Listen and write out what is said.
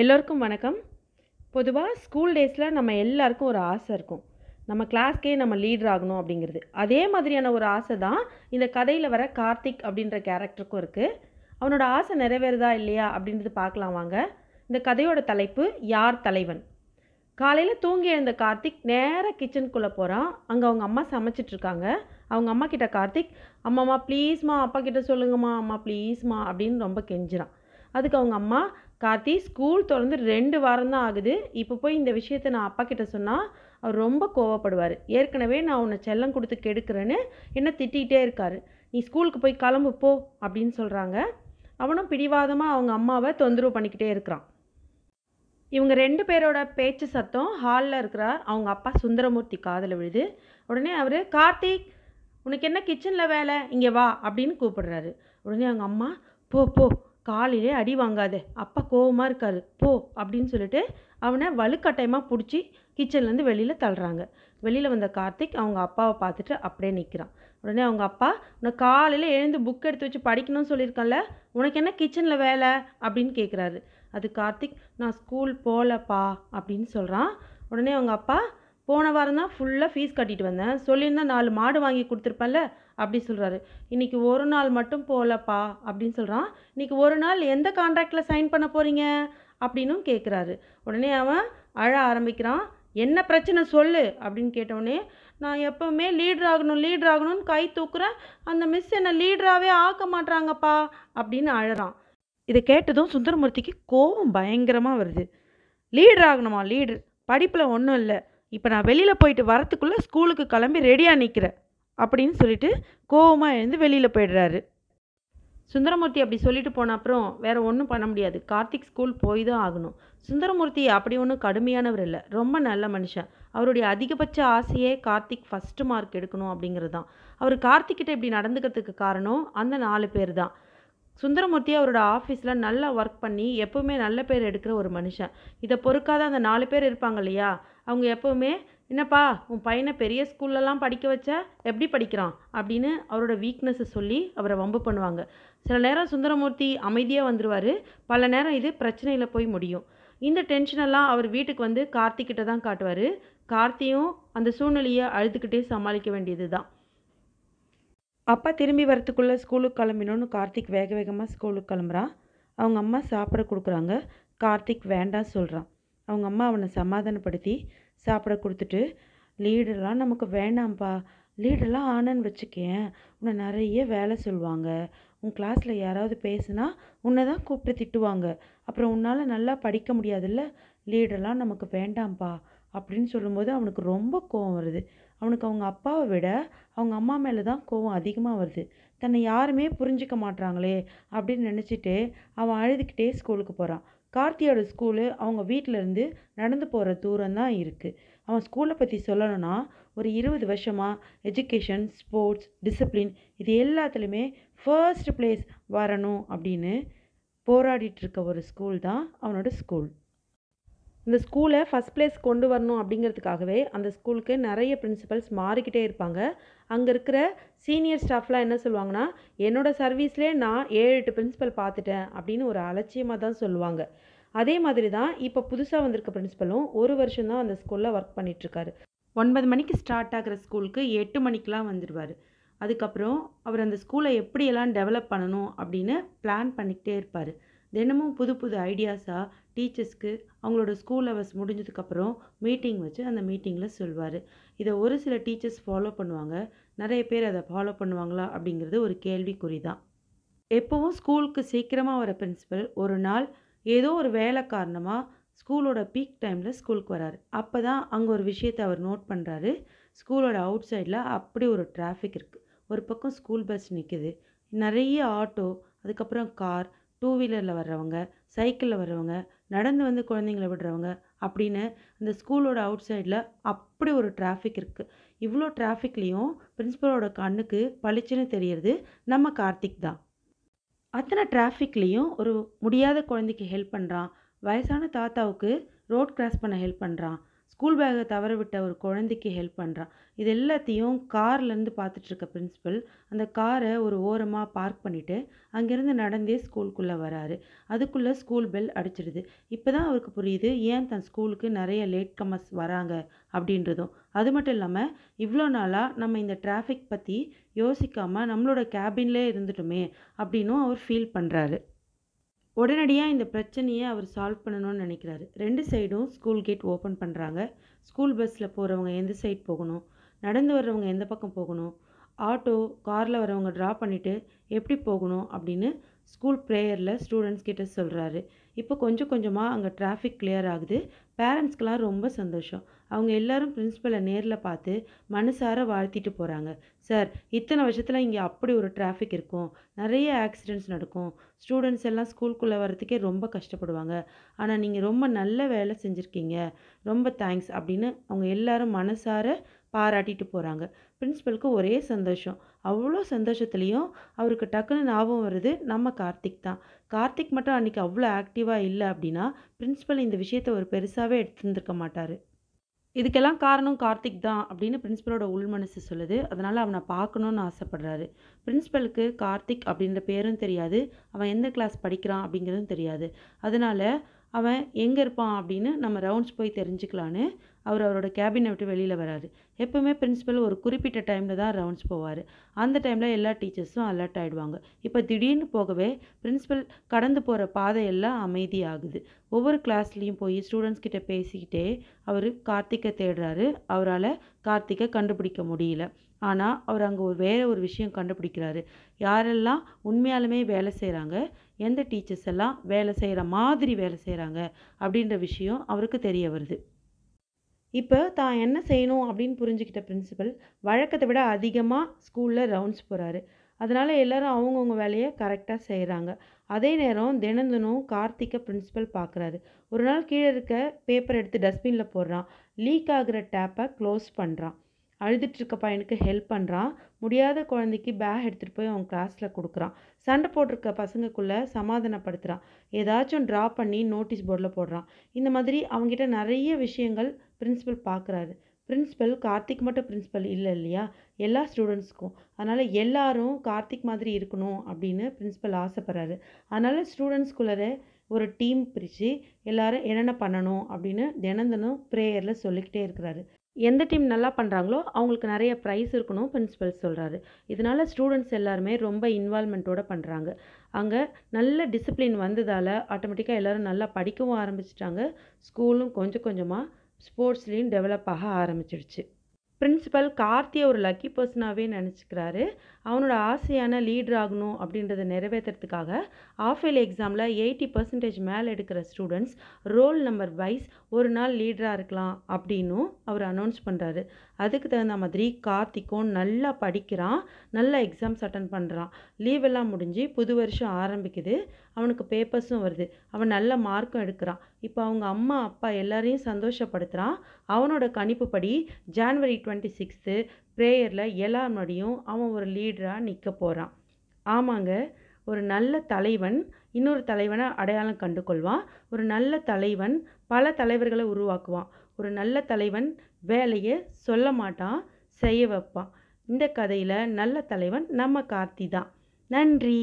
எல்லோருக்கும் வணக்கம் பொதுவாக ஸ்கூல் டேஸில் நம்ம எல்லாருக்கும் ஒரு ஆசை இருக்கும் நம்ம கிளாஸ்க்கே நம்ம லீடர் ஆகணும் அப்படிங்கிறது அதே மாதிரியான ஒரு ஆசை தான் இந்த கதையில் வர கார்த்திக் அப்படின்ற கேரக்டருக்கும் இருக்குது அவனோட ஆசை நிறைவேறுதா இல்லையா அப்படின்றது பார்க்கலாம் வாங்க இந்த கதையோட தலைப்பு யார் தலைவன் காலையில் தூங்கி எழுந்த கார்த்திக் நேராக கிச்சனுக்குள்ளே போகிறான் அங்கே அவங்க அம்மா சமைச்சிட்ருக்காங்க அவங்க அம்மா கிட்ட கார்த்திக் அம்மாம்மா ப்ளீஸ்மா அப்பா கிட்ட சொல்லுங்கம்மா அம்மா ப்ளீஸ்மா அப்படின்னு ரொம்ப கெஞ்சுறான் அதுக்கு அவங்க அம்மா கார்த்தி ஸ்கூல் திறந்து ரெண்டு வாரம் தான் ஆகுது இப்போ போய் இந்த விஷயத்தை நான் அப்பா கிட்ட சொன்னால் அவர் ரொம்ப கோவப்படுவார் ஏற்கனவே நான் உன்னை செல்லம் கொடுத்து கெடுக்கிறேன்னு என்ன திட்டிகிட்டே இருக்கார் நீ ஸ்கூலுக்கு போய் கிளம்பு போ அப்படின்னு சொல்கிறாங்க அவனும் பிடிவாதமாக அவங்க அம்மாவை தொந்தரவு பண்ணிக்கிட்டே இருக்கிறான் இவங்க ரெண்டு பேரோட பேச்சு சத்தம் ஹாலில் இருக்கிற அவங்க அப்பா சுந்தரமூர்த்தி காதில் விழுது உடனே அவர் கார்த்திக் உனக்கு என்ன கிச்சனில் வேலை இங்கே வா அப்படின்னு கூப்பிடுறாரு உடனே அவங்க அம்மா போ போ காலையிலே அடி வாங்காத அப்பா கோவமாக இருக்காது போ அப்படின்னு சொல்லிட்டு அவனை வலுக்கட்டாயமாக பிடிச்சி கிச்சன்லேருந்து வெளியில் தள்ளுறாங்க வெளியில் வந்த கார்த்திக் அவங்க அப்பாவை பார்த்துட்டு அப்படியே நிற்கிறான் உடனே அவங்க அப்பா உனக்கு காலையில் எழுந்து புக் எடுத்து வச்சு படிக்கணும்னு சொல்லியிருக்கல உனக்கு என்ன கிச்சனில் வேலை அப்படின்னு கேட்குறாரு அது கார்த்திக் நான் ஸ்கூல் போகலப்பா அப்படின்னு சொல்கிறான் உடனே அவங்க அப்பா போன வாரம் தான் ஃபுல்லாக ஃபீஸ் கட்டிட்டு வந்தேன் சொல்லியிருந்தா நாலு மாடு வாங்கி கொடுத்துருப்பேன்ல அப்படி சொல்கிறாரு இன்றைக்கி ஒரு நாள் மட்டும் போகலப்பா அப்படின்னு சொல்கிறான் இன்றைக்கி ஒரு நாள் எந்த கான்ட்ராக்டில் சைன் பண்ண போகிறீங்க அப்படின்னும் கேட்குறாரு உடனே அவன் அழ ஆரம்பிக்கிறான் என்ன பிரச்சனை சொல்லு அப்படின்னு கேட்டவுடனே நான் எப்போவுமே லீடர் ஆகணும் லீடர் ஆகணும்னு கை தூக்குறேன் அந்த மிஸ் என்னை லீடராகவே ஆக்க மாட்றாங்கப்பா அப்படின்னு அழறான் இதை கேட்டதும் சுந்தரமூர்த்திக்கு கோபம் பயங்கரமாக வருது லீடர் ஆகணுமா லீடர் படிப்பில் ஒன்றும் இல்லை இப்போ நான் வெளியில் போயிட்டு வரத்துக்குள்ளே ஸ்கூலுக்கு கிளம்பி ரெடியாக நிற்கிறேன் அப்படின்னு சொல்லிட்டு கோவமாக எழுந்து வெளியில் போயிடுறாரு சுந்தரமூர்த்தி அப்படி சொல்லிட்டு போன அப்புறம் வேறு ஒன்றும் பண்ண முடியாது கார்த்திக் ஸ்கூல் போய் தான் ஆகணும் சுந்தரமூர்த்தி அப்படி ஒன்றும் கடுமையானவர் இல்லை ரொம்ப நல்ல மனுஷன் அவருடைய அதிகபட்ச ஆசையே கார்த்திக் ஃபஸ்ட்டு மார்க் எடுக்கணும் அப்படிங்கிறது தான் அவர் கார்த்திக்கிட்ட இப்படி நடந்துக்கிறதுக்கு காரணம் அந்த நாலு பேர் தான் சுந்தரமூர்த்தி அவரோட ஆஃபீஸில் நல்லா ஒர்க் பண்ணி எப்போவுமே நல்ல பேர் எடுக்கிற ஒரு மனுஷன் இதை பொறுக்காத அந்த நாலு பேர் இருப்பாங்க இல்லையா அவங்க எப்போவுமே என்னப்பா உன் பையனை பெரிய ஸ்கூல்லலாம் படிக்க வச்சா எப்படி படிக்கிறான் அப்படின்னு அவரோட வீக்னஸை சொல்லி அவரை வம்பு பண்ணுவாங்க சில நேரம் சுந்தரமூர்த்தி அமைதியாக வந்துடுவார் பல நேரம் இது பிரச்சனையில் போய் முடியும் இந்த டென்ஷனெல்லாம் அவர் வீட்டுக்கு வந்து கார்த்திக்கிட்ட தான் காட்டுவார் கார்த்தியும் அந்த சூழ்நிலையை அழுதுகிட்டே சமாளிக்க வேண்டியது தான் அப்பா திரும்பி வரத்துக்குள்ளே ஸ்கூலுக்கு கிளம்பினோன்னு கார்த்திக் வேக வேகமாக ஸ்கூலுக்கு கிளம்புறான் அவங்க அம்மா சாப்பிட கொடுக்குறாங்க கார்த்திக் வேண்டாம் சொல்கிறான் அவங்க அம்மா அவனை சமாதானப்படுத்தி சாப்பிட கொடுத்துட்டு லீடெல்லாம் நமக்கு வேணாம்ப்பா லீடெல்லாம் ஆனன்னு வச்சுக்கேன் உன்னை நிறைய வேலை சொல்லுவாங்க உன் கிளாஸில் யாராவது பேசுனா உன்னை தான் கூப்பிட்டு திட்டுவாங்க அப்புறம் உன்னால் நல்லா படிக்க முடியாதுல்ல லீடெல்லாம் நமக்கு வேண்டாம்ப்பா அப்படின்னு சொல்லும்போது அவனுக்கு ரொம்ப கோவம் வருது அவனுக்கு அவங்க அப்பாவை விட அவங்க அம்மா மேலே தான் கோவம் அதிகமாக வருது தன்னை யாருமே புரிஞ்சிக்க மாட்றாங்களே அப்படின்னு நினச்சிட்டு அவன் அழுதுகிட்டே ஸ்கூலுக்கு போகிறான் கார்த்தியோட ஸ்கூலு அவங்க வீட்டிலேருந்து நடந்து போகிற தூரம் தான் இருக்குது அவன் ஸ்கூலை பற்றி சொல்லணும்னா ஒரு இருபது வருஷமாக எஜுகேஷன் ஸ்போர்ட்ஸ் டிசிப்ளின் இது எல்லாத்துலேயுமே ஃபர்ஸ்ட் பிளேஸ் வரணும் அப்படின்னு போராடிட்டுருக்க ஒரு ஸ்கூல் தான் அவனோட ஸ்கூல் இந்த ஸ்கூலை ஃபஸ்ட் பிளேஸ் கொண்டு வரணும் அப்படிங்கிறதுக்காகவே அந்த ஸ்கூலுக்கு நிறைய பிரின்சிபல்ஸ் மாறிக்கிட்டே இருப்பாங்க அங்கே இருக்கிற சீனியர் ஸ்டாஃப்லாம் என்ன சொல்லுவாங்கன்னா என்னோட சர்வீஸ்லே நான் ஏழு எட்டு பிரின்சிபல் பார்த்துட்டேன் அப்படின்னு ஒரு அலட்சியமாக தான் சொல்லுவாங்க அதே மாதிரி தான் இப்போ புதுசாக வந்திருக்க ப்ரின்ஸிபலும் ஒரு வருஷம் தான் அந்த ஸ்கூலில் ஒர்க் பண்ணிகிட்ருக்காரு ஒன்பது மணிக்கு ஸ்டார்ட் ஆகிற ஸ்கூலுக்கு எட்டு மணிக்கெலாம் வந்துடுவார் அதுக்கப்புறம் அவர் அந்த ஸ்கூலை எப்படியெல்லாம் டெவலப் பண்ணணும் அப்படின்னு பிளான் பண்ணிக்கிட்டே இருப்பார் தினமும் புது புது ஐடியாஸாக டீச்சர்ஸ்க்கு அவங்களோட ஸ்கூல் ஹவர்ஸ் முடிஞ்சதுக்கப்புறம் மீட்டிங் வச்சு அந்த மீட்டிங்கில் சொல்வார் இதை ஒரு சில டீச்சர்ஸ் ஃபாலோ பண்ணுவாங்க நிறைய பேர் அதை ஃபாலோ பண்ணுவாங்களா அப்படிங்கிறது ஒரு கேள்விக்குறி தான் எப்போவும் ஸ்கூலுக்கு சீக்கிரமாக வர பிரின்ஸிபல் ஒரு நாள் ஏதோ ஒரு வேலை காரணமாக ஸ்கூலோட பீக் டைமில் ஸ்கூலுக்கு வராரு அப்போ தான் அங்கே ஒரு விஷயத்தை அவர் நோட் பண்ணுறாரு ஸ்கூலோட அவுட் சைடில் அப்படி ஒரு டிராஃபிக் இருக்குது ஒரு பக்கம் ஸ்கூல் பஸ் நிற்கிது நிறைய ஆட்டோ அதுக்கப்புறம் கார் டூ வீலரில் வர்றவங்க சைக்கிளில் வர்றவங்க நடந்து வந்து குழந்தைங்கள விடுறவங்க அப்படின்னு இந்த ஸ்கூலோட அவுட் சைடில் அப்படி ஒரு டிராஃபிக் இருக்குது இவ்வளோ டிராஃபிக்லேயும் பிரின்ஸிபலோட கண்ணுக்கு பளிச்சுன்னு தெரியறது நம்ம கார்த்திக் தான் அத்தனை டிராஃபிக்லேயும் ஒரு முடியாத குழந்தைக்கு ஹெல்ப் பண்ணுறான் வயசான தாத்தாவுக்கு ரோட் கிராஸ் பண்ண ஹெல்ப் பண்ணுறான் ஸ்கூல் பேகை தவற விட்ட ஒரு குழந்தைக்கு ஹெல்ப் பண்ணுறான் இது எல்லாத்தையும் கார்லேருந்து பார்த்துட்ருக்க பிரின்ஸிபல் அந்த காரை ஒரு ஓரமாக பார்க் பண்ணிவிட்டு அங்கேருந்து நடந்தே ஸ்கூலுக்குள்ளே வராரு அதுக்குள்ளே ஸ்கூல் பெல் அடிச்சிடுது இப்போ தான் அவருக்கு புரியுது ஏன் தன் ஸ்கூலுக்கு நிறைய லேட் கமர்ஸ் வராங்க அப்படின்றதும் அது மட்டும் இல்லாமல் இவ்வளோ நாளாக நம்ம இந்த டிராஃபிக் பற்றி யோசிக்காமல் நம்மளோட கேபின்லே இருந்துட்டோமே அப்படின்னும் அவர் ஃபீல் பண்ணுறாரு உடனடியாக இந்த பிரச்சனையை அவர் சால்வ் பண்ணணும்னு நினைக்கிறாரு ரெண்டு சைடும் ஸ்கூல் கேட் ஓப்பன் பண்ணுறாங்க ஸ்கூல் பஸ்ஸில் போகிறவங்க எந்த சைட் போகணும் நடந்து வர்றவங்க எந்த பக்கம் போகணும் ஆட்டோ காரில் வரவங்க ட்ரா பண்ணிவிட்டு எப்படி போகணும் அப்படின்னு ஸ்கூல் ப்ரேயரில் ஸ்டூடெண்ட்ஸ் கிட்டே சொல்கிறாரு இப்போ கொஞ்சம் கொஞ்சமாக அங்கே டிராஃபிக் கிளியர் ஆகுது பேரண்ட்ஸ்க்கெலாம் ரொம்ப சந்தோஷம் அவங்க எல்லாரும் பிரின்ஸ்பலை நேரில் பார்த்து மனசார வாழ்த்திட்டு போகிறாங்க சார் இத்தனை வருஷத்தில் இங்கே அப்படி ஒரு டிராஃபிக் இருக்கும் நிறைய ஆக்சிடெண்ட்ஸ் நடக்கும் ஸ்டூடெண்ட்ஸ் எல்லாம் ஸ்கூலுக்குள்ளே வரத்துக்கே ரொம்ப கஷ்டப்படுவாங்க ஆனால் நீங்கள் ரொம்ப நல்ல வேலை செஞ்சுருக்கீங்க ரொம்ப தேங்க்ஸ் அப்படின்னு அவங்க எல்லாரும் மனசார பாராட்டிட்டு போகிறாங்க பிரின்ஸிபலுக்கு ஒரே சந்தோஷம் அவ்வளோ சந்தோஷத்துலேயும் அவருக்கு டக்குன்னு ஞாபகம் வருது நம்ம கார்த்திக் தான் கார்த்திக் மட்டும் அன்றைக்கி அவ்வளோ ஆக்டிவாக இல்லை அப்படின்னா பிரின்ஸிபல் இந்த விஷயத்தை ஒரு பெருசாகவே எடுத்துருந்துருக்க மாட்டார் இதுக்கெல்லாம் காரணம் கார்த்திக் தான் அப்படின்னு பிரின்ஸிபலோட உள்மனசு சொல்லுது அதனால் அவனை பார்க்கணுன்னு ஆசைப்படுறாரு பிரின்ஸிபலுக்கு கார்த்திக் அப்படின்ற பேரும் தெரியாது அவன் எந்த கிளாஸ் படிக்கிறான் அப்படிங்கிறதும் தெரியாது அதனால் அவன் எங்கே இருப்பான் அப்படின்னு நம்ம ரவுண்ட்ஸ் போய் தெரிஞ்சுக்கலான்னு அவர் அவரோட கேபினை விட்டு வெளியில் வராரு எப்போவுமே பிரின்ஸிபல் ஒரு குறிப்பிட்ட டைமில் தான் ரவுண்ட்ஸ் போவார் அந்த டைமில் எல்லா டீச்சர்ஸும் அலர்ட் ஆகிடுவாங்க இப்போ திடீர்னு போகவே பிரின்ஸிபல் கடந்து போகிற பாதையெல்லாம் அமைதியாகுது ஒவ்வொரு கிளாஸ்லேயும் போய் ஸ்டூடெண்ட்ஸ் கிட்ட பேசிக்கிட்டே அவர் கார்த்திகை தேடுறாரு அவரால் கார்த்திகை கண்டுபிடிக்க முடியல ஆனால் அவர் அங்கே வேறு ஒரு விஷயம் கண்டுபிடிக்கிறாரு யாரெல்லாம் உண்மையாலுமே வேலை செய்கிறாங்க எந்த டீச்சர்ஸ் எல்லாம் வேலை செய்கிற மாதிரி வேலை செய்கிறாங்க அப்படின்ற விஷயம் அவருக்கு தெரிய வருது இப்போ தான் என்ன செய்யணும் அப்படின்னு புரிஞ்சுக்கிட்ட பிரின்சிபல் வழக்கத்தை விட அதிகமாக ஸ்கூலில் ரவுண்ட்ஸ் போகிறாரு அதனால் எல்லோரும் அவங்கவுங்க வேலையை கரெக்டாக செய்கிறாங்க அதே நேரம் தினந்தினம் கார்த்திக்கை பிரின்ஸிபல் பார்க்குறாரு ஒரு நாள் கீழே இருக்க பேப்பர் எடுத்து டஸ்ட்பினில் போடுறான் லீக் ஆகிற டேப்பை க்ளோஸ் பண்ணுறான் அழுதுகிட்ருக்க பையனுக்கு ஹெல்ப் பண்ணுறான் முடியாத குழந்தைக்கு பேக் எடுத்துகிட்டு போய் அவன் கிளாஸில் கொடுக்குறான் சண்டை போட்டிருக்க பசங்களுக்குள்ளே சமாதானப்படுத்துகிறான் ஏதாச்சும் ட்ரா பண்ணி நோட்டீஸ் போர்டில் போடுறான் இந்த மாதிரி அவங்ககிட்ட நிறைய விஷயங்கள் பிரின்ஸிபல் பார்க்குறாரு பிரின்ஸிபல் கார்த்திக் மட்டும் பிரின்ஸிபல் இல்லை இல்லையா எல்லா ஸ்டூடெண்ட்ஸுக்கும் அதனால் எல்லாரும் கார்த்திக் மாதிரி இருக்கணும் அப்படின்னு பிரின்ஸிபல் ஆசைப்படுறாரு அதனால் ஸ்டூடெண்ட்ஸ்குள்ளே ஒரு டீம் பிரித்து எல்லாரும் என்னென்ன பண்ணணும் அப்படின்னு தினம் தினம் ப்ரேயரில் சொல்லிக்கிட்டே இருக்கிறாரு எந்த டீம் நல்லா பண்ணுறாங்களோ அவங்களுக்கு நிறைய ப்ரைஸ் இருக்கணும் பிரின்ஸிபல் சொல்கிறாரு இதனால் ஸ்டூடெண்ட்ஸ் எல்லாருமே ரொம்ப இன்வால்மெண்ட்டோடு பண்ணுறாங்க அங்கே நல்ல டிசிப்ளின் வந்ததால் ஆட்டோமேட்டிக்காக எல்லோரும் நல்லா படிக்கவும் ஆரம்பிச்சிட்டாங்க ஸ்கூலும் கொஞ்சம் கொஞ்சமாக ஸ்போர்ட்ஸ்லேயும் டெவலப் ஆக ஆரம்பிச்சிடுச்சு பிரின்சிபல் கார்த்தியை ஒரு லக்கி பர்சனாகவே நினச்சிக்கிறாரு அவனோட ஆசையான லீடர் ஆகணும் அப்படின்றத நிறைவேற்றுறதுக்காக ஆஃப் எக்ஸாமில் எயிட்டி பர்சன்டேஜ் மேலே எடுக்கிற ஸ்டூடெண்ட்ஸ் ரோல் நம்பர் வைஸ் ஒரு நாள் லீடராக இருக்கலாம் அப்படின்னும் அவர் அனௌன்ஸ் பண்ணுறாரு அதுக்கு தகுந்த மாதிரி கார்த்திக்கும் நல்லா படிக்கிறான் நல்லா எக்ஸாம்ஸ் அட்டன் பண்ணுறான் லீவெல்லாம் முடிஞ்சு புது வருஷம் ஆரம்பிக்குது அவனுக்கு பேப்பர்ஸும் வருது அவன் நல்ல மார்க்கும் எடுக்கிறான் இப்போ அவங்க அம்மா அப்பா எல்லாரையும் சந்தோஷப்படுத்துகிறான் அவனோட கணிப்புப்படி ஜான்வரி டுவெண்ட்டி சிக்ஸ்த்து ப்ரேயரில் எல்லார் முன்னாடியும் அவன் ஒரு லீடராக நிற்க போகிறான் ஆமாங்க ஒரு நல்ல தலைவன் இன்னொரு தலைவனை அடையாளம் கண்டு கொள்வான் ஒரு நல்ல தலைவன் பல தலைவர்களை உருவாக்குவான் ஒரு நல்ல தலைவன் வேலையை சொல்ல மாட்டான் செய்ய வைப்பான் இந்த கதையில் நல்ல தலைவன் நம்ம கார்த்தி தான் நன்றி